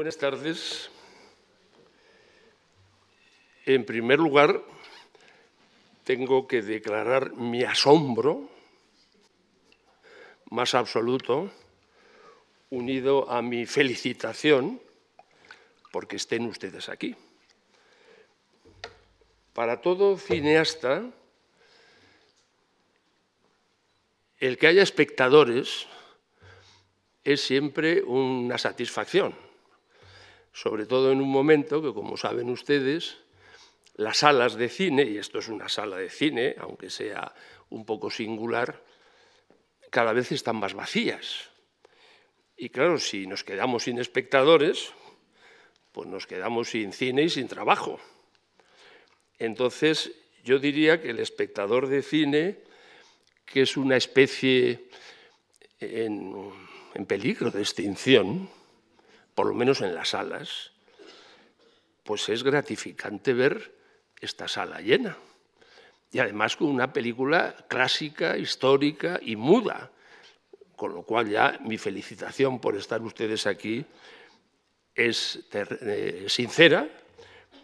Buenas tardes. En primer lugar, tengo que declarar mi asombro más absoluto, unido a mi felicitación, porque estén ustedes aquí. Para todo cineasta, el que haya espectadores es siempre una satisfacción sobre todo en un momento que, como saben ustedes, las salas de cine, y esto es una sala de cine, aunque sea un poco singular, cada vez están más vacías. Y claro, si nos quedamos sin espectadores, pues nos quedamos sin cine y sin trabajo. Entonces, yo diría que el espectador de cine, que es una especie en, en peligro de extinción, por lo menos en las salas, pues es gratificante ver esta sala llena. Y además con una película clásica, histórica y muda. Con lo cual ya mi felicitación por estar ustedes aquí es eh, sincera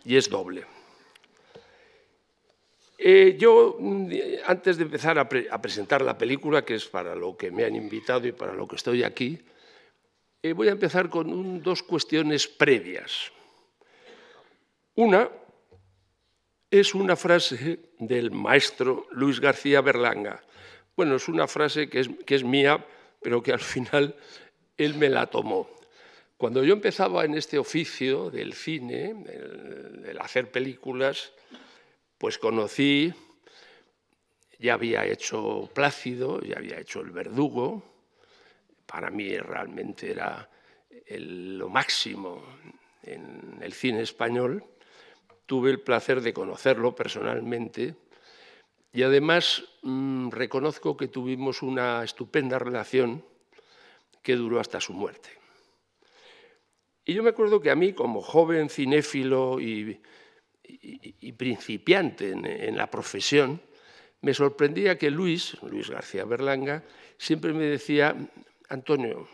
y es doble. Eh, yo, mm, antes de empezar a presentar la película, que es para lo que me han invitado y para lo que estoy aquí, eh, voy a empezar con dos cuestiones previas. Una es una frase del maestro Luis García Berlanga. Bueno, es una frase que es, mía, pero que al final él me la tomó. Cuando yo empezaba en este oficio del cine, del hacer películas, pues conocí, ya había hecho Plácido, ya había hecho El Verdugo, para mí realmente era lo máximo en el cine español, tuve el placer de conocerlo personalmente y además mm, reconozco que tuvimos una estupenda relación que duró hasta su muerte. Y yo me acuerdo que a mí, como joven cinéfilo y, principiante en, la profesión, me sorprendía que Luis, Luis García Berlanga, siempre me decía, Antonio,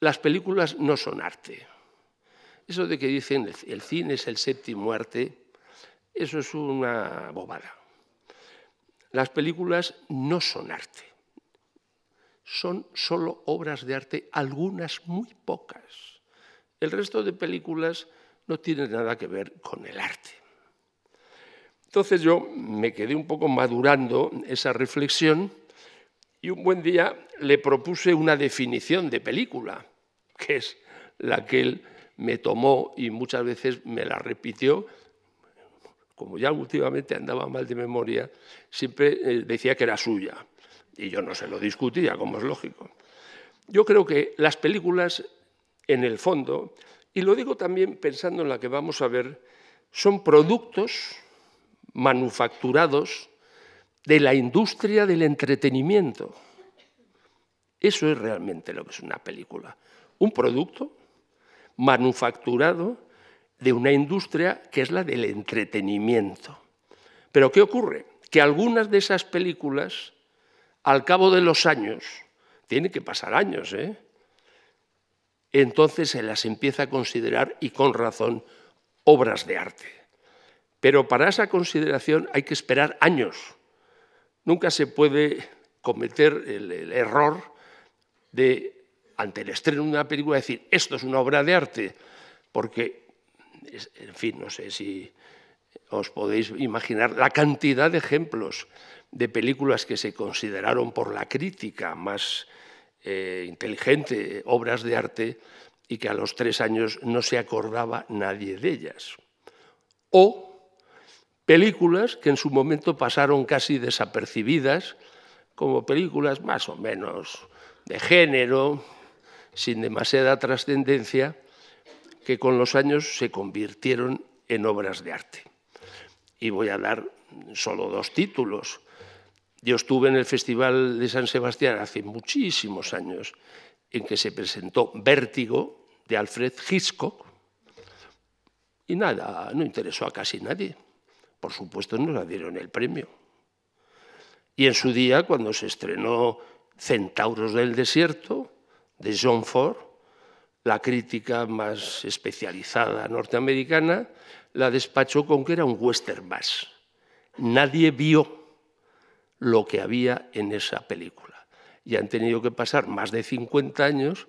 las películas no son arte. Eso de que dicen el cine es el séptimo arte, eso es una bobada. Las películas no son arte. Son solo obras de arte, algunas muy pocas. El resto de películas no tienen nada que ver con el arte. Entonces yo me quedé un poco madurando esa reflexión y un buen día le propuse una definición de película, que es la que él me tomó y muchas veces me la repitió. Como ya últimamente andaba mal de memoria, siempre eh, decía que era suya. Y yo no se lo discutía, como es lógico. Yo creo que las películas, en el fondo, y lo digo también pensando en la que vamos a ver, son productos manufacturados de la industria del entretenimiento. Eso es realmente lo que es una película. Un producto manufacturado de una industria que es la del entretenimiento. Pero ¿qué ocurre? Que algunas de esas películas, al cabo de los años, tiene que pasar años, ¿eh? entonces se las empieza a considerar, y con razón, obras de arte. Pero para esa consideración hay que esperar años nunca se puede cometer el, error de, ante el estreno de una película, decir, esto es una obra de arte, porque, en fin, no sé si os podéis imaginar la cantidad de ejemplos de películas que se consideraron por la crítica más eh, inteligente, obras de arte, y que a los tres años no se acordaba nadie de ellas. O películas que en su momento pasaron casi desapercibidas como películas más o menos de género, sin demasiada trascendencia, que con los años se convirtieron en obras de arte. Y voy a dar solo dos títulos. Yo estuve en el Festival de San Sebastián hace muchísimos años, en que se presentó Vértigo de Alfred Hitchcock, y nada, no interesó a casi nadie. Por supuesto no la dieron el premio. Y en su día, cuando se estrenó Centauros del Desierto, de John Ford, la crítica más especializada norteamericana, la despachó con que era un western más. Nadie vio lo que había en esa película. Y han tenido que pasar más de 50 años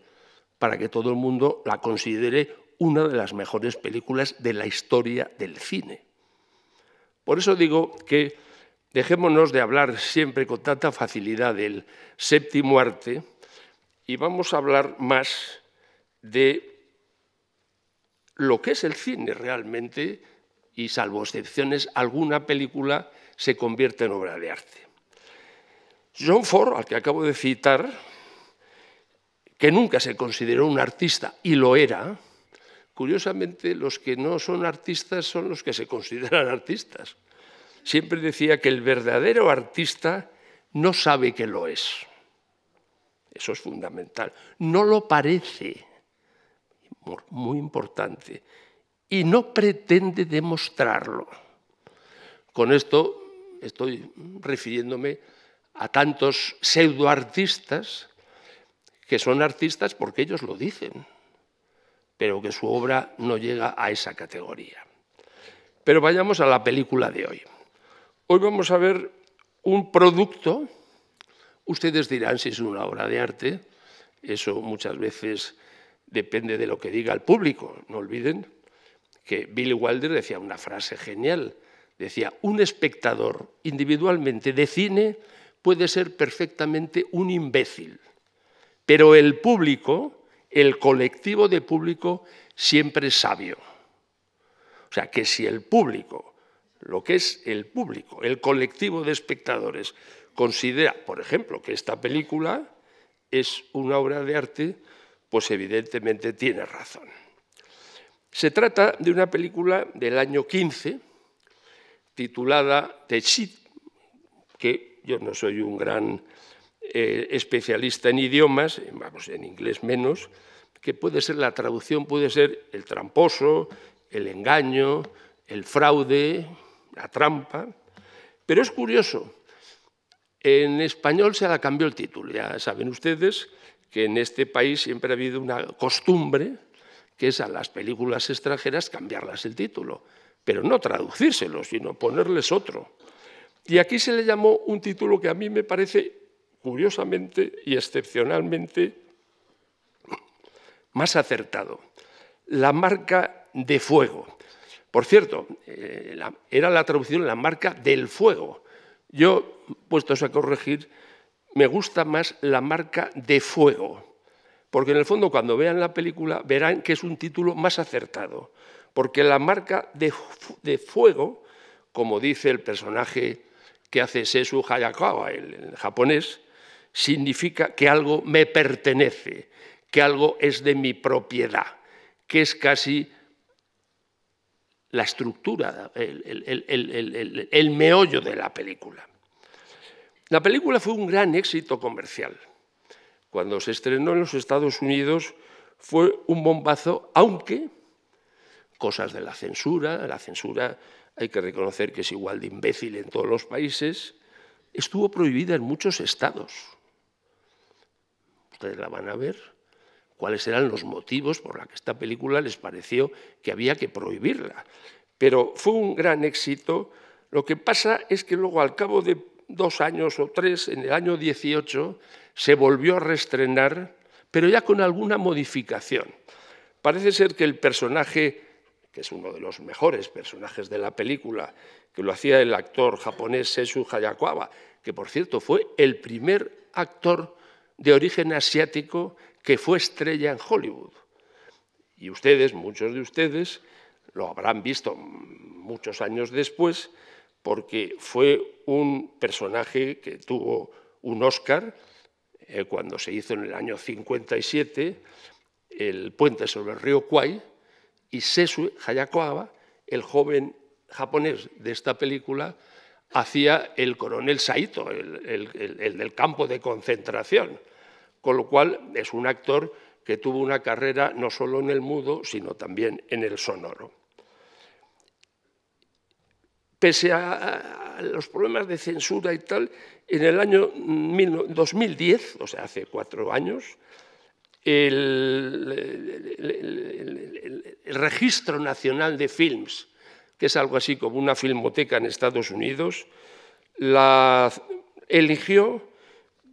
para que todo el mundo la considere una de las mejores películas de la historia del cine. Por eso digo que dejémonos de hablar siempre con tanta facilidad del séptimo arte y vamos a hablar más de lo que es el cine realmente y salvo excepciones alguna película se convierte en obra de arte. John Ford, al que acabo de citar, que nunca se consideró un artista y lo era, curiosamente los que no son artistas son los que se consideran artistas. Siempre decía que el verdadero artista no sabe que lo es. Eso es fundamental. No lo parece, muy importante, y no pretende demostrarlo. Con esto estoy refiriéndome a tantos pseudoartistas que son artistas porque ellos lo dicen pero que su obra no llega a esa categoría. Pero vayamos a la película de hoy. Hoy vamos a ver un producto, ustedes dirán si es una obra de arte, eso muchas veces depende de lo que diga el público, no olviden que Billy Wilder decía una frase genial, decía, un espectador individualmente de cine puede ser perfectamente un imbécil, pero el público el colectivo de público siempre sabio. O sea, que si el público, lo que es el público, el colectivo de espectadores, considera, por ejemplo, que esta película es una obra de arte, pues evidentemente tiene razón. Se trata de una película del año 15 titulada The que yo no soy un gran eh, especialista en idiomas, vamos, en inglés menos, que puede ser la traducción, puede ser el tramposo, el engaño, el fraude, la trampa. Pero es curioso, en español se la cambió el título. Ya saben ustedes que en este país siempre ha habido una costumbre que es a las películas extranjeras cambiarlas el título, pero no traducírselo, sino ponerles otro. Y aquí se le llamó un título que a mí me parece curiosamente y excepcionalmente más acertado, la marca de fuego. Por cierto, eh, era la traducción la marca del fuego. Yo, puestos a corregir, me gusta más la marca de fuego, porque en el fondo cuando vean la película verán que es un título más acertado, porque la marca de, fuego, como dice el personaje que hace Sesu Hayakawa, el japonés, significa que algo me pertenece, que algo es de mi propiedad, que es casi la estructura, el, meollo de la película. La película fue un gran éxito comercial. Cuando se estrenó en los Estados Unidos fue un bombazo, aunque cosas de la censura, la censura hay que reconocer que es igual de imbécil en todos los países, estuvo prohibida en muchos estados ustedes la van a ver, cuáles eran los motivos por los que esta película les pareció que había que prohibirla. Pero fue un gran éxito. Lo que pasa es que luego, al cabo de dos años o tres, en el año 18, se volvió a reestrenar, pero ya con alguna modificación. Parece ser que el personaje, que es uno de los mejores personajes de la película, que lo hacía el actor japonés sesu Hayakawa, que por cierto fue el primer actor de origen asiático que fue estrella en Hollywood. Y ustedes, muchos de ustedes, lo habrán visto muchos años después, porque fue un personaje que tuvo un Oscar eh, cuando se hizo en el año 57 el puente sobre el río Kwai, y Sesue Hayakawa, el joven japonés de esta película, hacía el coronel Saito, el del campo de concentración con lo cual es un actor que tuvo una carrera no solo en el mudo, sino también en el sonoro. Pese a, los problemas de censura y tal, en el año 2010, o sea, hace cuatro años, el, Registro Nacional de Films, que es algo así como una filmoteca en Estados Unidos, la eligió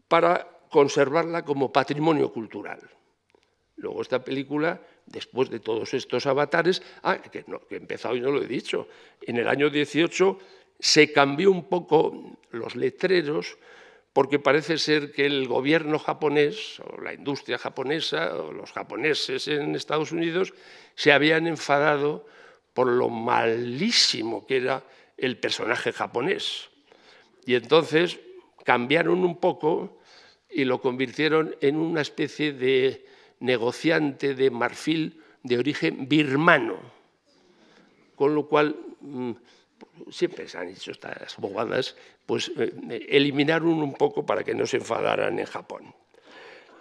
para conservarla como patrimonio cultural. Luego esta película, después de todos estos avatares, ah, que, que he empezado y no lo he dicho, en el año 18 se cambió un poco los letreros porque parece ser que el gobierno japonés o la industria japonesa o los japoneses en Estados Unidos se habían enfadado por lo malísimo que era el personaje japonés. Y entonces cambiaron un poco y lo convirtieron en una especie de negociante de marfil de origen birmano. Con lo cual, mm, siempre se han hecho estas bobadas, pues eh, eliminaron un poco para que no se enfadaran en Japón.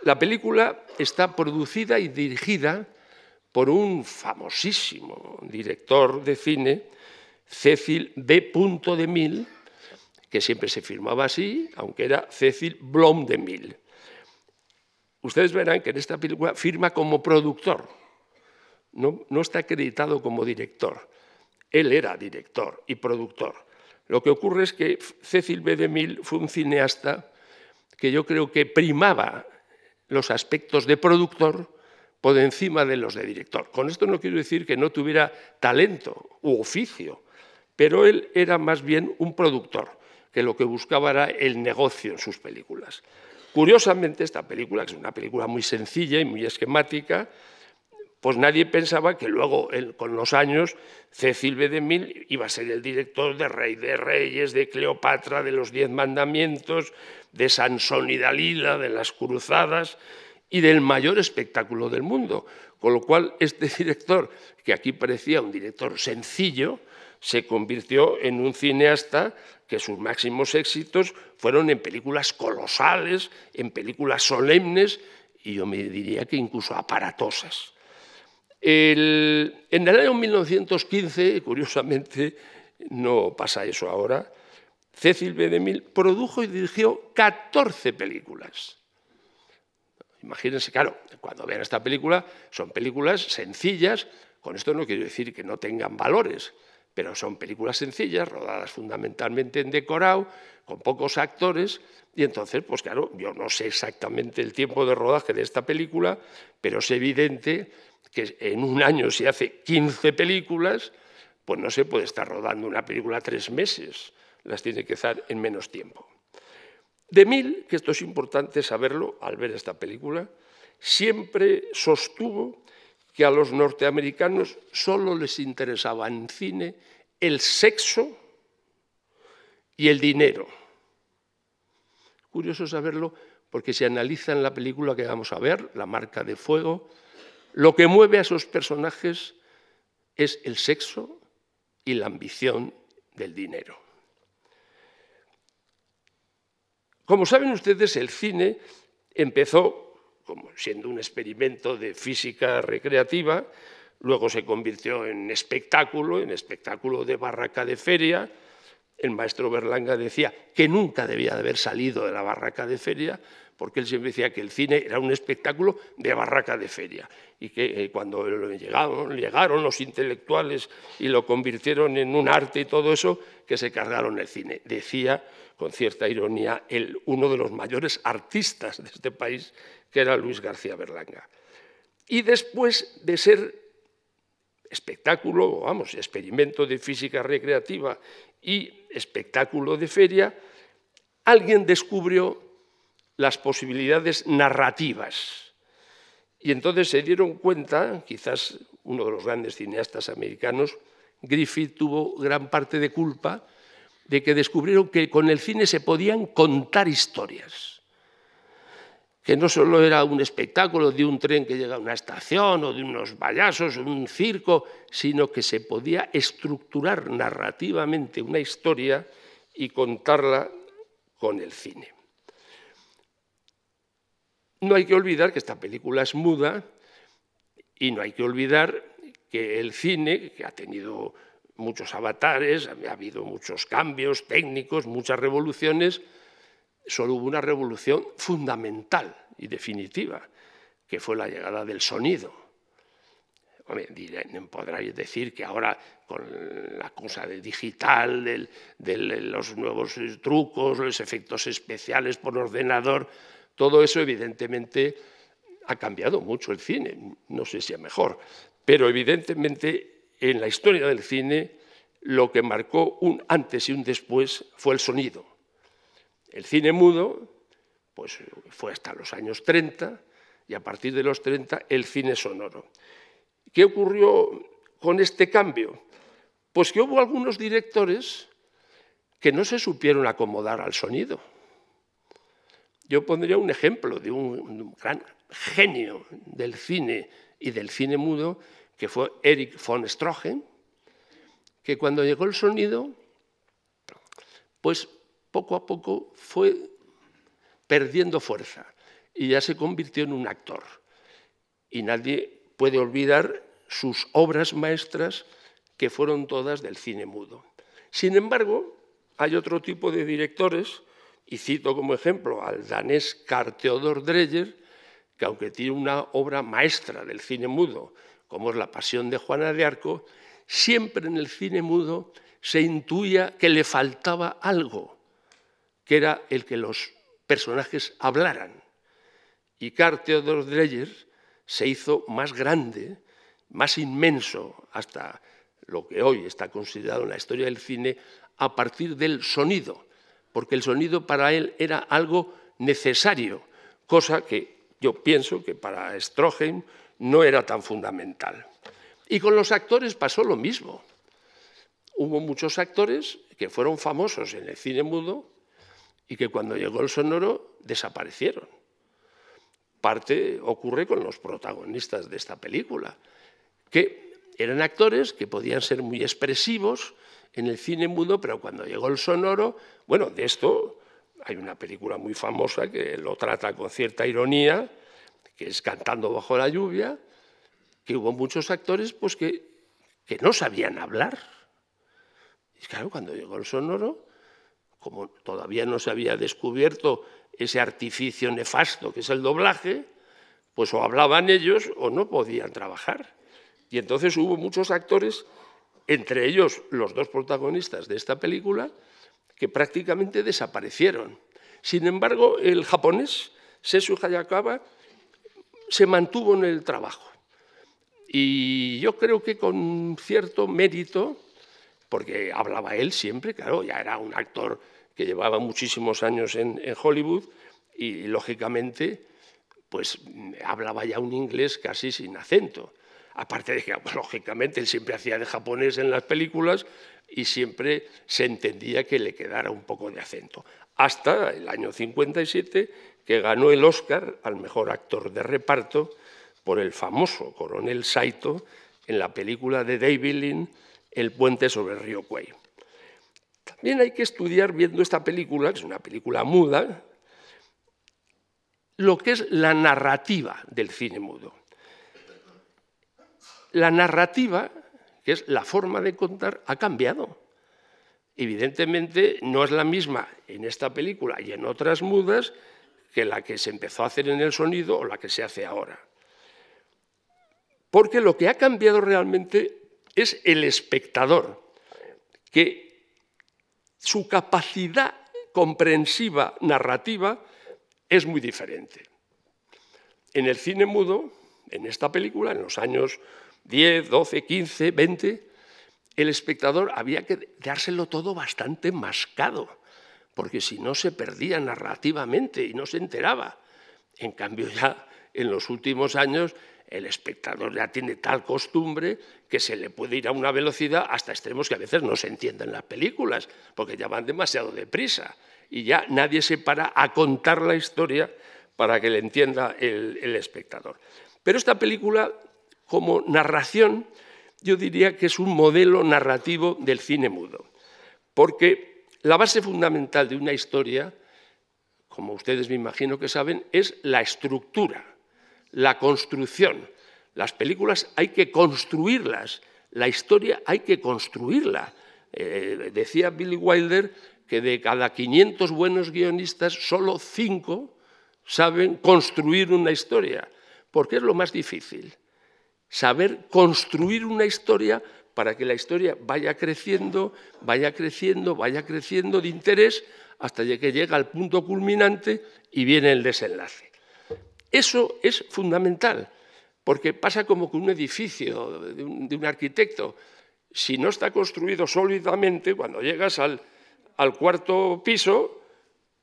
La película está producida y dirigida por un famosísimo director de cine, Cecil B. de Mil que siempre se firmaba así, aunque era Cecil Blom de Mille. Ustedes verán que en esta película firma como productor, no, está acreditado como director. Él era director y productor. Lo que ocurre es que Cecil B. de Mil fue un cineasta que yo creo que primaba los aspectos de productor por encima de los de director. Con esto no quiero decir que no tuviera talento u oficio, pero él era más bien un productor que lo que buscaba era el negocio en sus películas. Curiosamente, esta película, que es una película muy sencilla y muy esquemática, pues nadie pensaba que luego, con los años, Cecil B. DeMille iba a ser el director de Rey de Reyes, de Cleopatra, de los Diez Mandamientos, de Sansón y Dalila, de las Cruzadas y del mayor espectáculo del mundo. Con lo cual, este director, que aquí parecía un director sencillo, se convirtió en un cineasta que sus máximos éxitos fueron en películas colosales, en películas solemnes y yo me diría que incluso aparatosas. en el año 1915, curiosamente, no pasa eso ahora, Cecil B. DeMille produjo y dirigió 14 películas. Imagínense, claro, cuando vean esta película, son películas sencillas, con esto no quiero decir que no tengan valores, pero son películas sencillas, rodadas fundamentalmente en decorado, con pocos actores, y entonces, pues claro, yo no sé exactamente el tiempo de rodaje de esta película, pero es evidente que en un año se si hace 15 películas, pues no se puede estar rodando una película tres meses, las tiene que hacer en menos tiempo. De Mil, que esto es importante saberlo al ver esta película, siempre sostuvo que a los norteamericanos solo les interesaba en cine el sexo y el dinero. Curioso saberlo porque se analiza en la película que vamos a ver, La marca de fuego, lo que mueve a esos personajes es el sexo y la ambición del dinero. Como saben ustedes, el cine empezó como siendo un experimento de física recreativa, luego se convirtió en espectáculo, en espectáculo de barraca de feria. El maestro Berlanga decía que nunca debía de haber salido de la barraca de feria, porque él siempre decía que el cine era un espectáculo de barraca de feria y que eh, cuando llegaron, llegaron los intelectuales y lo convirtieron en un arte y todo eso, que se cargaron el cine. Decía con cierta ironía, uno de los mayores artistas de este país, que era Luis García Berlanga. Y después de ser espectáculo, vamos, experimento de física recreativa y espectáculo de feria, alguien descubrió las posibilidades narrativas. Y entonces se dieron cuenta, quizás uno de los grandes cineastas americanos, Griffith tuvo gran parte de culpa de que descubrieron que con el cine se podían contar historias. Que no solo era un espectáculo de un tren que llega a una estación o de unos payasos o un circo, sino que se podía estructurar narrativamente una historia y contarla con el cine. No hay que olvidar que esta película es muda y no hay que olvidar que el cine, que ha tenido muchos avatares, ha habido muchos cambios técnicos, muchas revoluciones, solo hubo una revolución fundamental y definitiva, que fue la llegada del sonido. Hombre, podráis decir que ahora con la cosa de digital, de, de los nuevos trucos, los efectos especiales por ordenador, todo eso evidentemente ha cambiado mucho el cine, no sé si es mejor, pero evidentemente en la historia del cine lo que marcó un antes y un después fue el sonido. El cine mudo pues, fue hasta los años 30 y a partir de los 30 el cine sonoro. ¿Qué ocurrió con este cambio? Pues que hubo algunos directores que no se supieron acomodar al sonido. Yo pondría un ejemplo de un, un gran genio del cine y del cine mudo que fue Eric von Stroheim, que cuando llegó el sonido, pues poco a poco fue perdiendo fuerza y ya se convirtió en un actor. Y nadie puede olvidar sus obras maestras que fueron todas del cine mudo. Sin embargo, hay otro tipo de directores, y cito como ejemplo al danés Carl Theodor Dreyer, que aunque tiene una obra maestra del cine mudo, como es la pasión de Juana de Arco, siempre en el cine mudo se intuía que le faltaba algo, que era el que los personajes hablaran. Y Carl Theodor Dreyer se hizo más grande, más inmenso, hasta lo que hoy está considerado en la historia del cine, a partir del sonido, porque el sonido para él era algo necesario, cosa que yo pienso que para Stroheim no era tan fundamental. Y con los actores pasó lo mismo. Hubo muchos actores que fueron famosos en el cine mudo y que cuando llegó el sonoro desaparecieron. Parte ocurre con los protagonistas de esta película, que eran actores que podían ser muy expresivos en el cine mudo, pero cuando llegó el sonoro, bueno, de esto hay una película muy famosa que lo trata con cierta ironía, que es Cantando bajo la lluvia, que hubo muchos actores pues, que, que no sabían hablar. Y claro, cuando llegó el sonoro, como todavía no se había descubierto ese artificio nefasto que es el doblaje, pues o hablaban ellos o no podían trabajar. Y entonces hubo muchos actores, entre ellos los dos protagonistas de esta película, que prácticamente desaparecieron. Sin embargo, el japonés, Sesu Hayakawa, se mantuvo en el trabajo. Y yo creo que con cierto mérito, porque hablaba él siempre, claro, ya era un actor que llevaba muchísimos años en, Hollywood y lógicamente pues hablaba ya un inglés casi sin acento. Aparte de que, lógicamente, él siempre hacía de japonés en las películas y siempre se entendía que le quedara un poco de acento. Hasta el año 57, que ganó el Oscar al mejor actor de reparto por el famoso coronel Saito en la película de David Lynn, El puente sobre el río Cuey. También hay que estudiar viendo esta película, que es una película muda, lo que es la narrativa del cine mudo. La narrativa, que es la forma de contar, ha cambiado. Evidentemente no es la misma en esta película y en otras mudas que la que se empezó a hacer en el sonido o la que se hace ahora. Porque lo que ha cambiado realmente es el espectador, que su capacidad comprensiva narrativa es muy diferente. En el cine mudo, en esta película, en los años 10, 12, 15, 20, el espectador había que dárselo todo bastante mascado porque si no se perdía narrativamente y no se enteraba. En cambio ya en los últimos años el espectador ya tiene tal costumbre que se le puede ir a una velocidad hasta extremos que a veces no se entienden las películas, porque ya van demasiado deprisa y ya nadie se para a contar la historia para que le entienda el, el espectador. Pero esta película, como narración, yo diría que es un modelo narrativo del cine mudo, porque la base fundamental de una historia, como ustedes me imagino que saben, es la estructura, la construcción. Las películas hay que construirlas, la historia hay que construirla. Eh, decía Billy Wilder que de cada 500 buenos guionistas, solo 5 saben construir una historia, porque es lo más difícil. Saber construir una historia para que la historia vaya creciendo, vaya creciendo, vaya creciendo de interés hasta que llega al punto culminante y viene el desenlace. Eso es fundamental, porque pasa como que un edificio de un, arquitecto, si no está construido sólidamente, cuando llegas al, al cuarto piso,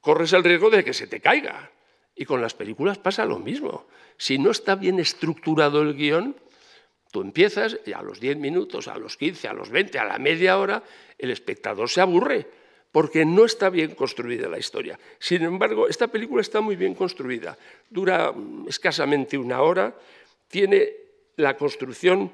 corres el riesgo de que se te caiga. Y con las películas pasa lo mismo. Si no está bien estructurado el guión, Tú empiezas y a los 10 minutos, a los 15, a los 20, a la media hora, el espectador se aburre porque no está bien construida la historia. Sin embargo, esta película está muy bien construida. Dura mm, escasamente una hora, tiene la construcción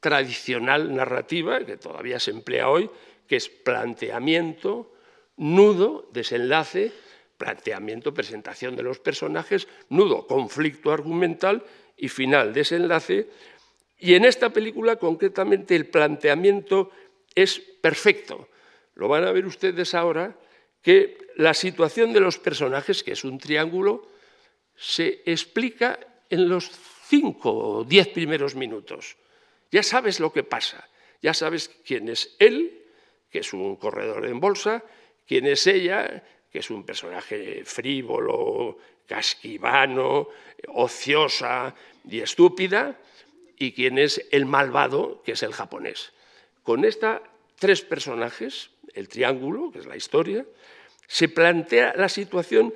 tradicional narrativa, que todavía se emplea hoy, que es planteamiento, nudo, desenlace, planteamiento, presentación de los personajes, nudo, conflicto argumental y final, desenlace, y en esta película, concretamente, el planteamiento es perfecto. Lo van a ver ustedes ahora, que la situación de los personajes, que es un triángulo, se explica en los cinco o diez primeros minutos. Ya sabes lo que pasa, ya sabes quién es él, que es un corredor en bolsa, quién es ella, que es un personaje frívolo, casquivano, ociosa y estúpida, y quién es el malvado, que es el japonés. Con estos tres personajes, el triángulo, que es la historia, se plantea la situación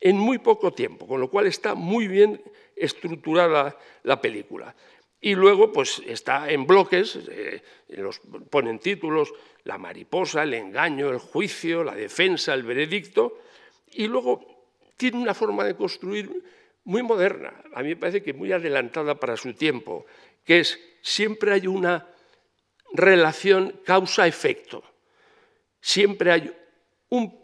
en muy poco tiempo, con lo cual está muy bien estructurada la película. Y luego pues está en bloques, eh, los ponen títulos, la mariposa, el engaño, el juicio, la defensa, el veredicto, y luego tiene una forma de construir muy moderna, a mí me parece que muy adelantada para su tiempo que es siempre hay una relación causa-efecto, siempre hay un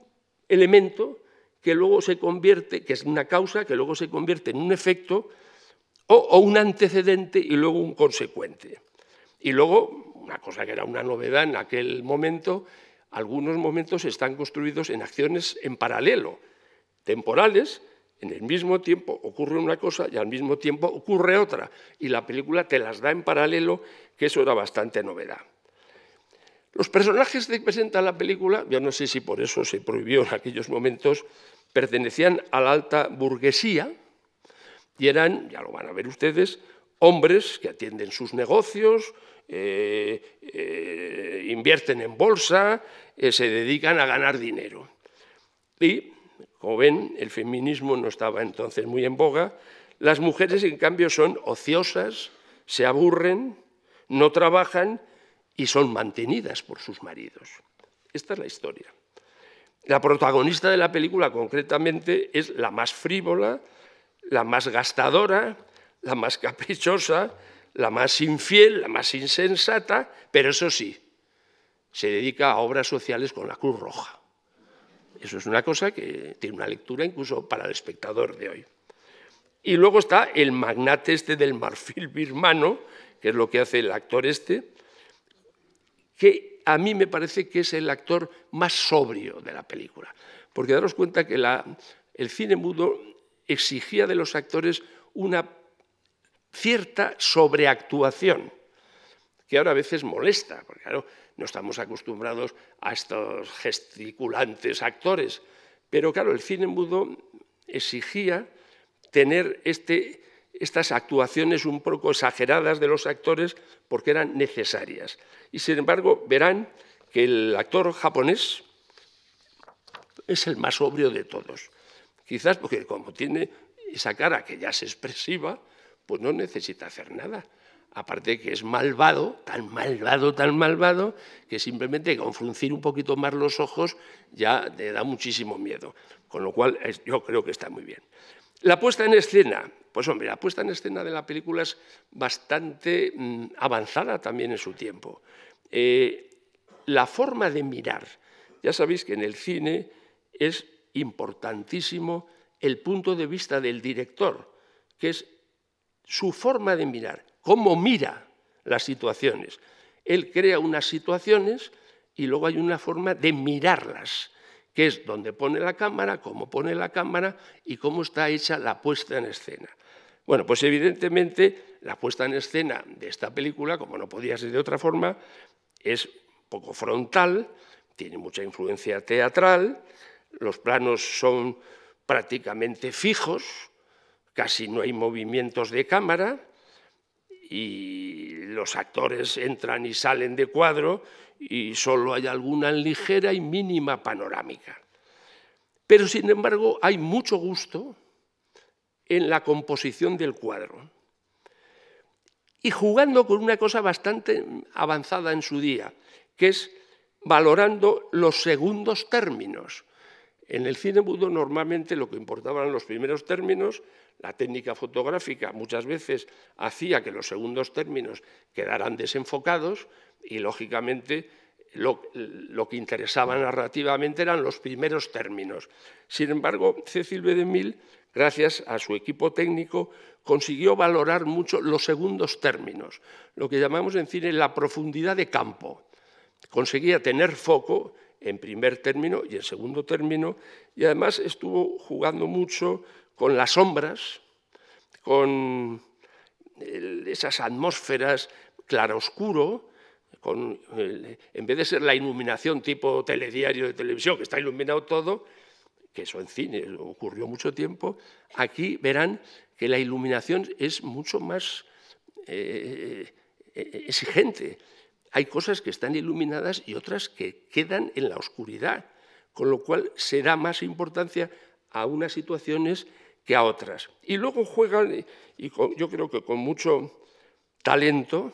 elemento que luego se convierte, que es una causa, que luego se convierte en un efecto o, o un antecedente y luego un consecuente. Y luego, una cosa que era una novedad en aquel momento, algunos momentos están construidos en acciones en paralelo, temporales, en el mismo tiempo ocurre una cosa y al mismo tiempo ocurre otra. Y la película te las da en paralelo, que eso era bastante novedad. Los personajes que presenta la película, yo no sé si por eso se prohibió en aquellos momentos, pertenecían a la alta burguesía y eran, ya lo van a ver ustedes, hombres que atienden sus negocios, eh, eh, invierten en bolsa, eh, se dedican a ganar dinero. Y como ven, el feminismo no estaba entonces muy en boga. Las mujeres, en cambio, son ociosas, se aburren, no trabajan y son mantenidas por sus maridos. Esta es la historia. La protagonista de la película concretamente es la más frívola, la más gastadora, la más caprichosa, la más infiel, la más insensata, pero eso sí, se dedica a obras sociales con la Cruz Roja. Eso es una cosa que tiene una lectura incluso para el espectador de hoy. Y luego está el magnate este del marfil birmano, que es lo que hace el actor este, que a mí me parece que es el actor más sobrio de la película. Porque daros cuenta que el cine mudo exigía de los actores una cierta sobreactuación, que ahora a veces molesta, porque claro, no estamos acostumbrados a estos gesticulantes actores. Pero claro, el cine mudo exigía tener este, estas actuaciones un poco exageradas de los actores porque eran necesarias. Y sin embargo, verán que el actor japonés es el más sobrio de todos. Quizás porque como tiene esa cara que ya es expresiva, pues no necesita hacer nada. Aparte que es malvado, tan malvado, tan malvado, que simplemente con fruncir un poquito más los ojos ya te da muchísimo miedo. Con lo cual yo creo que está muy bien. La puesta en escena, pues hombre, la puesta en escena de la película es bastante mm, avanzada también en su tiempo. Eh, la forma de mirar, ya sabéis que en el cine es importantísimo el punto de vista del director, que es su forma de mirar cómo mira las situaciones. Él crea unas situaciones y luego hay una forma de mirarlas, que es dónde pone la cámara, cómo pone la cámara y cómo está hecha la puesta en escena. Bueno, pues evidentemente la puesta en escena de esta película, como no podía ser de otra forma, es poco frontal, tiene mucha influencia teatral, los planos son prácticamente fijos, casi no hay movimientos de cámara, y los actores entran y salen de cuadro y solo hay alguna ligera y mínima panorámica. Pero sin embargo hay mucho gusto en la composición del cuadro y jugando con una cosa bastante avanzada en su día, que es valorando los segundos términos. En el cine mudo normalmente lo que importaban los primeros términos, la técnica fotográfica muchas veces hacía que los segundos términos quedaran desenfocados y lógicamente lo, que interesaba narrativamente eran los primeros términos. Sin embargo, Cecil B. DeMille, gracias a su equipo técnico, consiguió valorar mucho los segundos términos, lo que llamamos en cine la profundidad de campo. Conseguía tener foco en primer término y en segundo término, y además estuvo jugando mucho con las sombras, con esas atmósferas claroscuro, con, en vez de ser la iluminación tipo telediario de televisión, que está iluminado todo, que eso en cine ocurrió mucho tiempo, aquí verán que la iluminación es mucho más eh, eh, eh, exigente. Hay cosas que están iluminadas y otras que quedan en la oscuridad, con lo cual se da más importancia a unas situaciones que a otras. Y luego juegan, y yo creo que con mucho talento,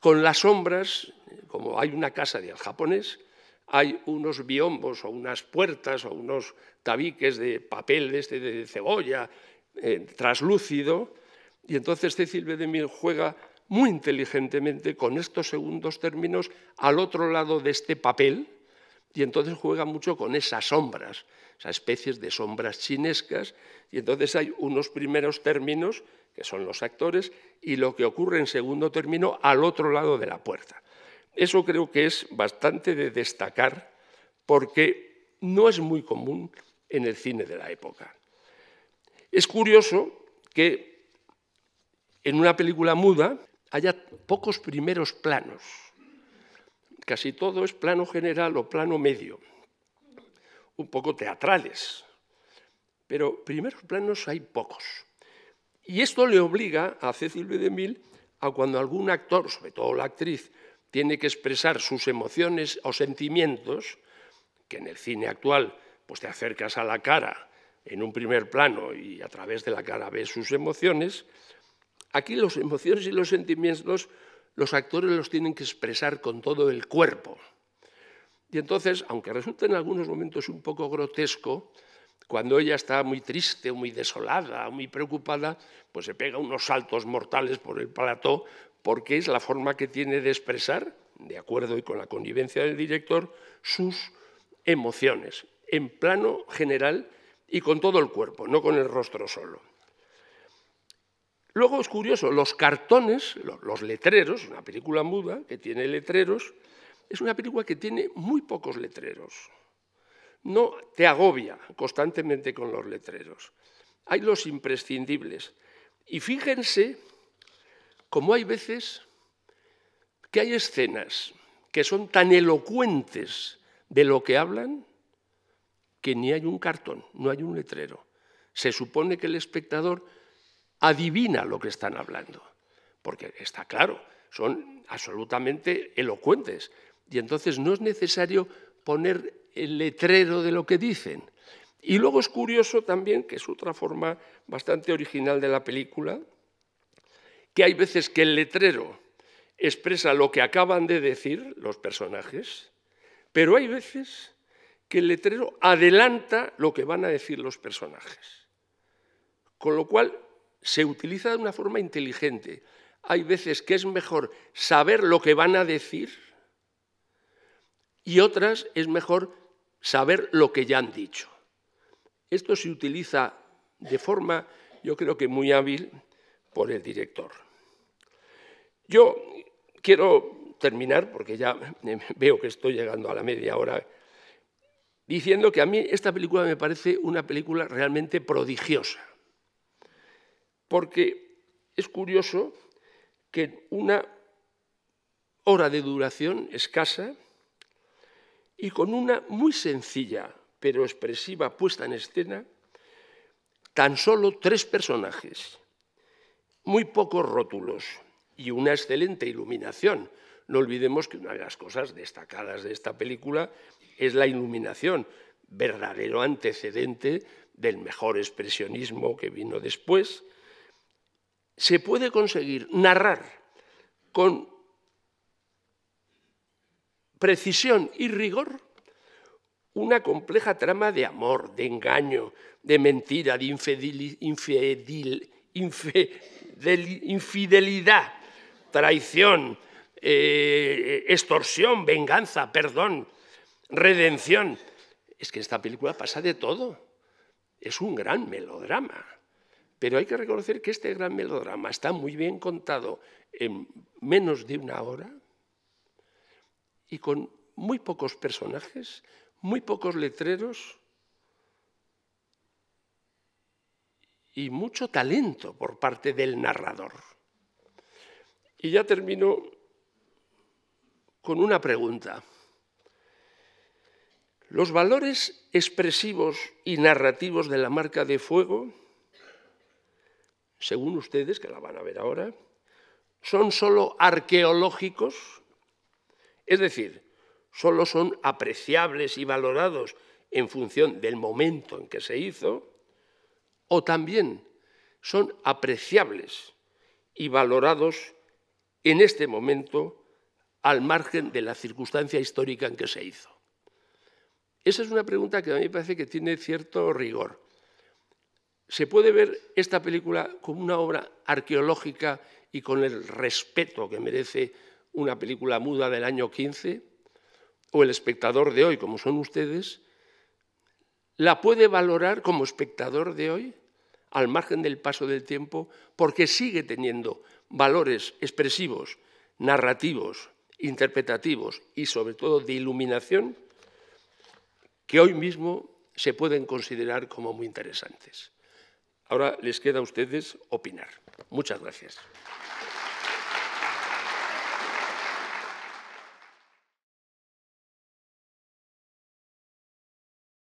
con las sombras, como hay una casa de japonés, hay unos biombos o unas puertas o unos tabiques de papel este de, cebolla eh, traslúcido, y entonces Cecil de juega muy inteligentemente con estos segundos términos al otro lado de este papel y entonces juega mucho con esas sombras, esas especies de sombras chinescas y entonces hay unos primeros términos que son los actores y lo que ocurre en segundo término al otro lado de la puerta. Eso creo que es bastante de destacar porque no es muy común en el cine de la época. Es curioso que en una película muda haya pocos primeros planos. Casi todo es plano general o plano medio, un poco teatrales, pero primeros planos hay pocos. Y esto le obliga a Cecil B. DeMille a cuando algún actor, sobre todo la actriz, tiene que expresar sus emociones o sentimientos, que en el cine actual pues te acercas a la cara en un primer plano y a través de la cara ves sus emociones, Aquí las emociones y los sentimientos los actores los tienen que expresar con todo el cuerpo. Y entonces, aunque resulta en algunos momentos un poco grotesco, cuando ella está muy triste, muy desolada, muy preocupada, pues se pega unos saltos mortales por el plató, porque es la forma que tiene de expresar, de acuerdo y con la connivencia del director, sus emociones, en plano general y con todo el cuerpo, no con el rostro solo. Luego es curioso, los cartones, los letreros, una película muda que tiene letreros, es una película que tiene muy pocos letreros. No te agobia constantemente con los letreros. Hay los imprescindibles. Y fíjense cómo hay veces que hay escenas que son tan elocuentes de lo que hablan que ni hay un cartón, no hay un letrero. Se supone que el espectador adivina lo que están hablando, porque está claro, son absolutamente elocuentes. Y entonces no es necesario poner el letrero de lo que dicen. Y luego es curioso también, que es otra forma bastante original de la película, que hay veces que el letrero expresa lo que acaban de decir los personajes, pero hay veces que el letrero adelanta lo que van a decir los personajes. Con lo cual, se utiliza de una forma inteligente. Hay veces que es mejor saber lo que van a decir y otras es mejor saber lo que ya han dicho. Esto se utiliza de forma, yo creo que muy hábil, por el director. Yo quiero terminar, porque ya veo que estoy llegando a la media hora, diciendo que a mí esta película me parece una película realmente prodigiosa porque es curioso que en una hora de duración escasa y con una muy sencilla pero expresiva puesta en escena, tan solo tres personajes, muy pocos rótulos y una excelente iluminación. No olvidemos que una de las cosas destacadas de esta película es la iluminación, verdadero antecedente del mejor expresionismo que vino después se puede conseguir narrar con precisión y rigor una compleja trama de amor, de engaño, de mentira, de infidelidad, traición, eh, extorsión, venganza, perdón, redención. Es que esta película pasa de todo. Es un gran melodrama. Pero hay que reconocer que este gran melodrama está muy bien contado en menos de una hora y con muy pocos personajes, muy pocos letreros y mucho talento por parte del narrador. Y ya termino con una pregunta. Los valores expresivos y narrativos de la marca de fuego según ustedes, que la van a ver ahora, son sólo arqueológicos, es decir, sólo son apreciables y valorados en función del momento en que se hizo, o también son apreciables y valorados en este momento al margen de la circunstancia histórica en que se hizo. Esa es una pregunta que a mí me parece que tiene cierto rigor se puede ver esta película como una obra arqueológica y con el respeto que merece una película muda del año 15, o el espectador de hoy, como son ustedes, la puede valorar como espectador de hoy, al margen del paso del tiempo, porque sigue teniendo valores expresivos, narrativos, interpretativos y sobre todo de iluminación, que hoy mismo se pueden considerar como muy interesantes. Ahora les queda a ustedes opinar. Muchas gracias.